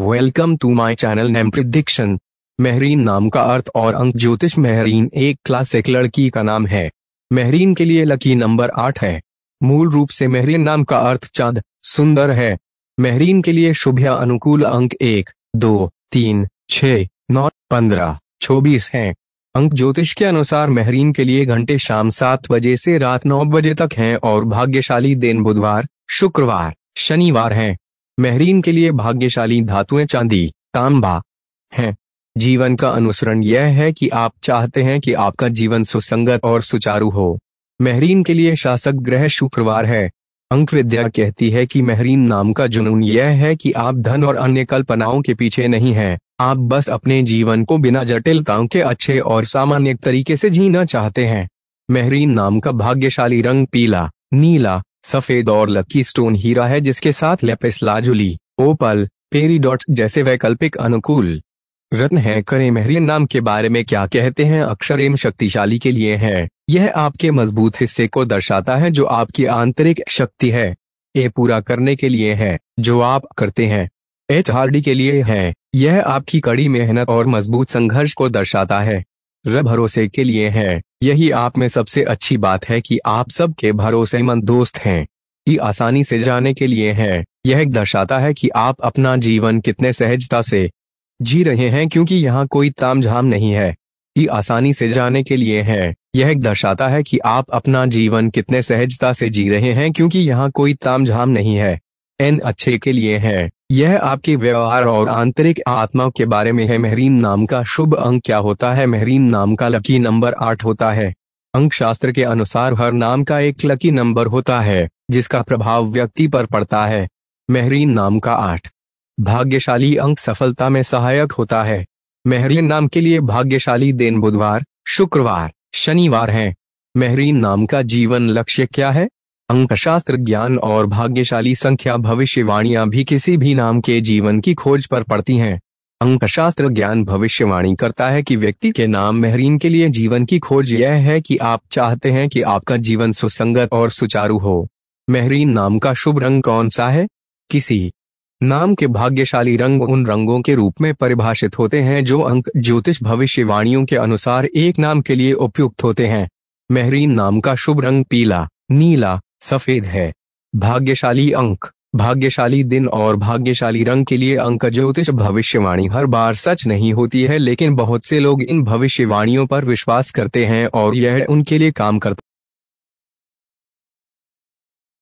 welcome to my channel name prediction Mehreen नाम का अर्थ और अंक ज्योतिष मेहरीन एक क्लासिक लड़की का नाम है मेहरीन के लिए लकी नंबर आठ है मूल रूप से मेहरीन नाम का अर्थ चांद सुंदर है मेहरीन के लिए शुभ या अनुकूल अंक एक दो तीन छ नौ पंद्रह चौबीस है अंक ज्योतिष के अनुसार मेहरीन के लिए घंटे शाम सात बजे से रात नौ बजे तक हैं और भाग्यशाली दिन बुधवार शुक्रवार शनिवार हैं महरीन के लिए भाग्यशाली धातुएं चांदी तांबा हैं जीवन का अनुसरण यह है कि आप चाहते हैं कि आपका जीवन सुसंगत और सुचारू हो महरीन के लिए शासक ग्रह शुक्रवार है अंक विद्या कहती है कि महरीन नाम का जुनून यह है कि आप धन और अन्य कल्पनाओं के पीछे नहीं हैं, आप बस अपने जीवन को बिना जटिलताओं के अच्छे और सामान्य तरीके से जीना चाहते हैं महरीन नाम का भाग्यशाली रंग पीला नीला सफेद और लकी स्टोन हीरा है जिसके साथ लेपिस लाजुली ओपल पेरीडॉट जैसे वैकल्पिक अनुकूल रत्न है करे मेहरियन नाम के बारे में क्या कहते हैं अक्षर एम शक्तिशाली के लिए है यह आपके मजबूत हिस्से को दर्शाता है जो आपकी आंतरिक शक्ति है ए पूरा करने के लिए है जो आप करते हैं एच हार्डी के लिए है यह आपकी कड़ी मेहनत और मजबूत संघर्ष को दर्शाता है र भरोसे के लिए है यही आप में सबसे अच्छी बात है कि आप सबके भरोसेमंद दोस्त हैं ये आसानी से जाने के लिए है यह दर्शाता है कि आप अपना जीवन कितने सहजता से जी रहे हैं क्योंकि यहाँ कोई तामझाम नहीं है ये आसानी से जाने के लिए है यह दर्शाता है कि आप अपना जीवन कितने सहजता से जी रहे हैं क्योंकि यहाँ कोई तामझाम नहीं है एन अच्छे के लिए है यह आपके व्यवहार और आंतरिक आत्मा के बारे में है महरीन नाम का शुभ अंक क्या होता है महरीन नाम का लकी नंबर आठ होता है अंक शास्त्र के अनुसार हर नाम का एक लकी नंबर होता है जिसका प्रभाव व्यक्ति पर पड़ता है महरीन नाम का आठ भाग्यशाली अंक सफलता में सहायक होता है महरीन नाम के लिए भाग्यशाली दिन बुधवार शुक्रवार शनिवार है महरीन नाम का जीवन लक्ष्य क्या है अंकशास्त्र ज्ञान और भाग्यशाली संख्या भविष्यवाणियां भी किसी भी नाम के जीवन की खोज पर पड़ती हैं अंकशास्त्र ज्ञान भविष्यवाणी करता है कि व्यक्ति के नाम मेहरीन के लिए जीवन की खोज यह है कि आप चाहते हैं कि आपका जीवन सुसंगत और सुचारू हो मेहरीन नाम का शुभ रंग कौन सा है किसी नाम के भाग्यशाली रंग उन रंगों के रूप में परिभाषित होते हैं जो अंक ज्योतिष भविष्यवाणियों के अनुसार एक नाम के लिए उपयुक्त होते हैं मेहरीन नाम का शुभ रंग पीला नीला सफेद है भाग्यशाली अंक भाग्यशाली दिन और भाग्यशाली रंग के लिए अंक ज्योतिष भविष्यवाणी हर बार सच नहीं होती है लेकिन बहुत से लोग इन भविष्यवाणियों पर विश्वास करते हैं और यह उनके लिए काम करता